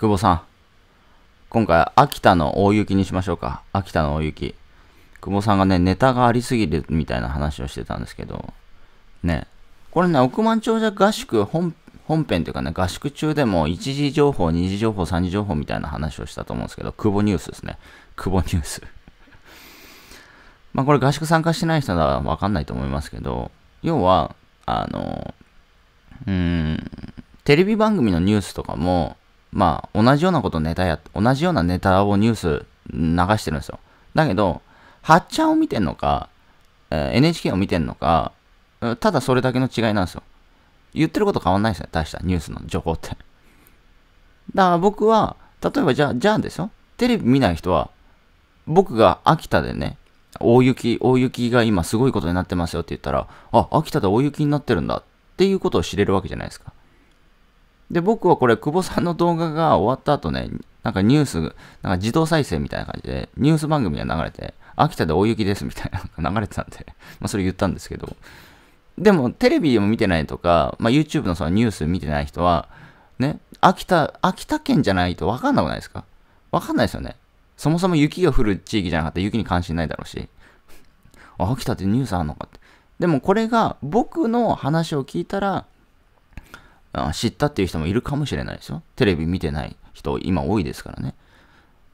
久保さん。今回、秋田の大雪にしましょうか。秋田の大雪。久保さんがね、ネタがありすぎるみたいな話をしてたんですけど、ね。これね、億万長者合宿本本編というかね、合宿中でも一時情報、二次情報、三次情報みたいな話をしたと思うんですけど、久保ニュースですね。久保ニュース まあこれ合宿参加してない人ならわかんないと思いますけど、要は、あの、うん、テレビ番組のニュースとかも、まあ、同じようなことネタや、同じようなネタをニュース流してるんですよ。だけど、8ちゃんを見てんのか、え NHK を見てんのか、ただそれだけの違いなんですよ。言ってること変わんないですね。大したニュースの情報って。だから僕は、例えばじゃあ、じゃあですよ。テレビ見ない人は、僕が秋田でね、大雪、大雪が今すごいことになってますよって言ったら、あ、秋田で大雪になってるんだっていうことを知れるわけじゃないですか。で、僕はこれ、久保さんの動画が終わった後ね、なんかニュース、なんか自動再生みたいな感じで、ニュース番組が流れて、秋田で大雪ですみたいなのが流れてたんでまあそれ言ったんですけど、でもテレビも見てないとか、まあ、YouTube のそのニュース見てない人は、ね、秋田、秋田県じゃないと分かんなくないですか分かんないですよね。そもそも雪が降る地域じゃなかったら雪に関心ないだろうし、あ、秋田ってニュースあんのかって。でもこれが僕の話を聞いたら、知ったっていう人もいるかもしれないですよ。テレビ見てない人、今多いですからね。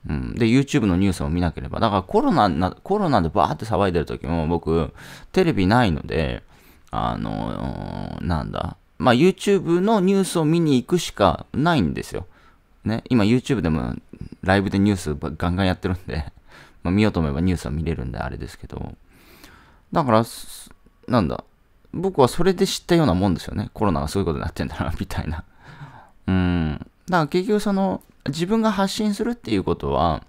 うん、で、YouTube のニュースを見なければ。だからコロナな、コロナでバーって騒いでる時も僕、テレビないので、あのー、なんだ。まあ、YouTube のニュースを見に行くしかないんですよ。ね。今 YouTube でもライブでニュースガンガンやってるんで ま見ようと思えばニュースは見れるんであれですけど。だから、なんだ。僕はそれで知ったようなもんですよね。コロナがそういうことになってんだな、みたいな。うん。だから結局その、自分が発信するっていうことは、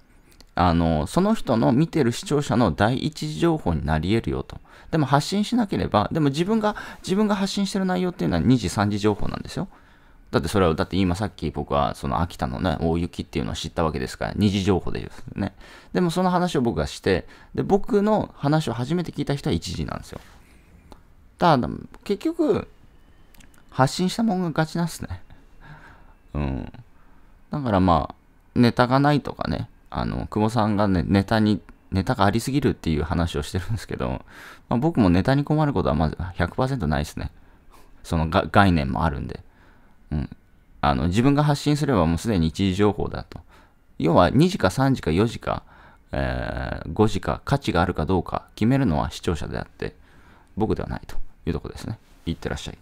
あの、その人の見てる視聴者の第一次情報になり得るよと。でも発信しなければ、でも自分が、自分が発信してる内容っていうのは2次、3次情報なんですよ。だってそれは、だって今さっき僕はその秋田のね、大雪っていうのを知ったわけですから、二次情報ですよね。でもその話を僕がして、で、僕の話を初めて聞いた人は1次なんですよ。ただ、結局、発信したもんが勝ちなんすね。うん。だからまあ、ネタがないとかね、あの、久保さんがね、ネタに、ネタがありすぎるっていう話をしてるんですけど、まあ、僕もネタに困ることはまず100%ないですね。その概念もあるんで。うん。あの、自分が発信すればもうすでに一時情報だと。要は2時か3時か4時か、えー、5時か価値があるかどうか決めるのは視聴者であって、僕ではないと。いうところですね。いってらっしゃい。